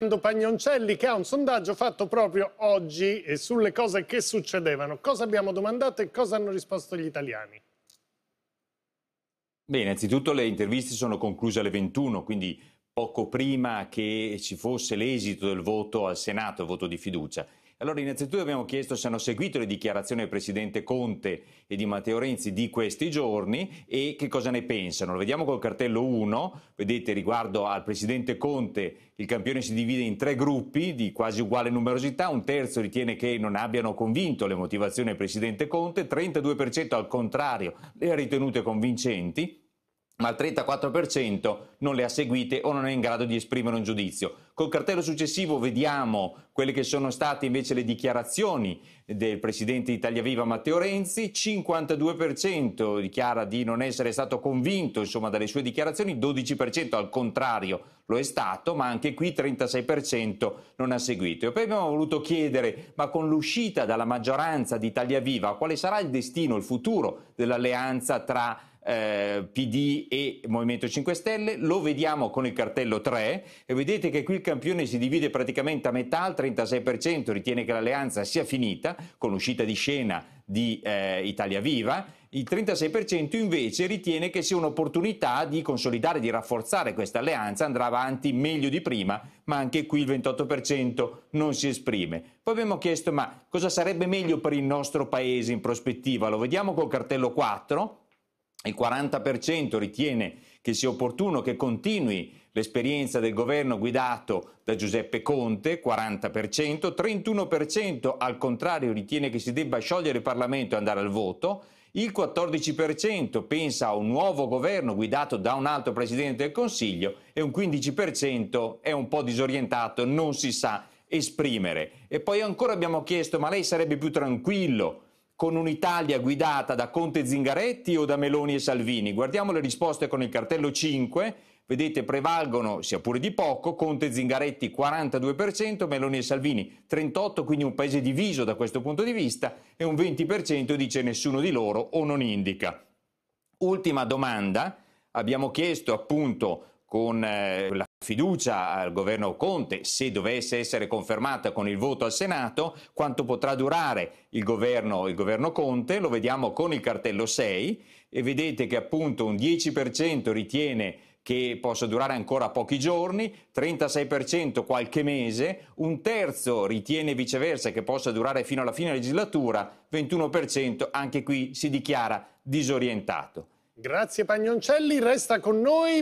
Fernando Pagnoncelli che ha un sondaggio fatto proprio oggi eh, sulle cose che succedevano. Cosa abbiamo domandato e cosa hanno risposto gli italiani? Beh, innanzitutto le interviste sono concluse alle 21, quindi poco prima che ci fosse l'esito del voto al Senato, il voto di fiducia. Allora innanzitutto abbiamo chiesto se hanno seguito le dichiarazioni del Presidente Conte e di Matteo Renzi di questi giorni e che cosa ne pensano. Lo vediamo col cartello 1, vedete riguardo al Presidente Conte il campione si divide in tre gruppi di quasi uguale numerosità, un terzo ritiene che non abbiano convinto le motivazioni del Presidente Conte, 32% al contrario le ha ritenute convincenti ma il 34% non le ha seguite o non è in grado di esprimere un giudizio. Col cartello successivo vediamo quelle che sono state invece le dichiarazioni del presidente di Italia Viva Matteo Renzi, 52% dichiara di non essere stato convinto insomma, dalle sue dichiarazioni, 12% al contrario lo è stato, ma anche qui 36% non ha seguito. E poi abbiamo voluto chiedere, ma con l'uscita dalla maggioranza di Italia Viva, quale sarà il destino, il futuro dell'alleanza tra eh, PD e Movimento 5 Stelle, lo vediamo con il cartello 3 e vedete che qui il campione si divide praticamente a metà, il 36% ritiene che l'alleanza sia finita con l'uscita di scena di eh, Italia Viva, il 36% invece ritiene che sia un'opportunità di consolidare, di rafforzare questa alleanza, andrà avanti meglio di prima, ma anche qui il 28% non si esprime. Poi abbiamo chiesto ma cosa sarebbe meglio per il nostro paese in prospettiva? Lo vediamo col cartello 4, il 40% ritiene che sia opportuno che continui l'esperienza del governo guidato da Giuseppe Conte, 40%, 31% al contrario ritiene che si debba sciogliere il Parlamento e andare al voto, il 14% pensa a un nuovo governo guidato da un altro Presidente del Consiglio e un 15% è un po' disorientato, non si sa esprimere. E poi ancora abbiamo chiesto, ma lei sarebbe più tranquillo con un'Italia guidata da Conte Zingaretti o da Meloni e Salvini? Guardiamo le risposte con il cartello 5. Vedete, prevalgono, sia pure di poco, Conte Zingaretti 42%, Meloni e Salvini 38%, quindi un paese diviso da questo punto di vista, e un 20% dice nessuno di loro o non indica. Ultima domanda, abbiamo chiesto appunto con eh, la fiducia al governo Conte, se dovesse essere confermata con il voto al Senato, quanto potrà durare il governo, il governo Conte, lo vediamo con il cartello 6 e vedete che appunto un 10% ritiene che possa durare ancora pochi giorni, 36% qualche mese, un terzo ritiene viceversa che possa durare fino alla fine legislatura, 21% anche qui si dichiara disorientato. Grazie Pagnoncelli, resta con noi.